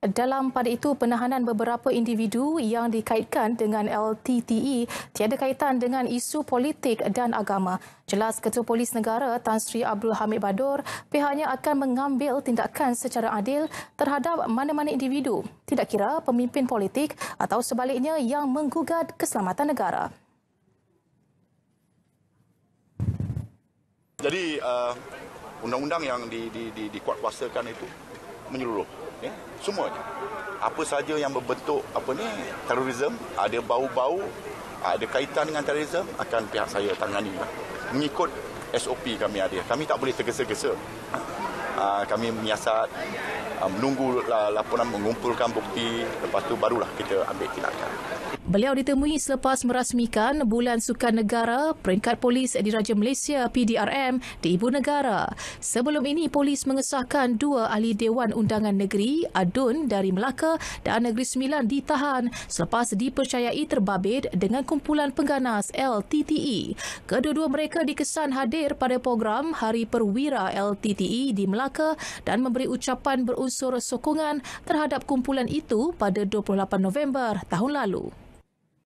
Dalam pada itu, penahanan beberapa individu yang dikaitkan dengan LTTE tiada kaitan dengan isu politik dan agama. Jelas Ketua Polis Negara Tan Sri Abdul Hamid Badur, pihaknya akan mengambil tindakan secara adil terhadap mana-mana individu, tidak kira pemimpin politik atau sebaliknya yang menggugat keselamatan negara. Jadi, uh, undang-undang yang di, di, di, dikuatkuasakan itu menyeluruh ya semuanya apa saja yang berbentuk apa ni terorisme ada bau-bau ada kaitan dengan terorisme akan pihak saya tangani mengikut SOP kami ada kami tak boleh tergesa-gesa Ah, kami menyiasat ah, menunggu lah laporan mengumpulkan bukti lepas tu barulah kita ambil tindakan. Beliau ditemui selepas merasmikan Bulan Sukan Negara Peringkat Polis di Raja Malaysia PDRM di Ibu Negara. Sebelum ini, polis mengesahkan dua ahli Dewan Undangan Negeri, Adun dari Melaka dan Negeri Sembilan ditahan selepas dipercayai terbabit dengan kumpulan pengganas LTTE. Kedua-dua mereka dikesan hadir pada program Hari Perwira LTTE di Melaka. Melaka dan memberi ucapan berunsur sokongan terhadap kumpulan itu pada 28 November tahun lalu.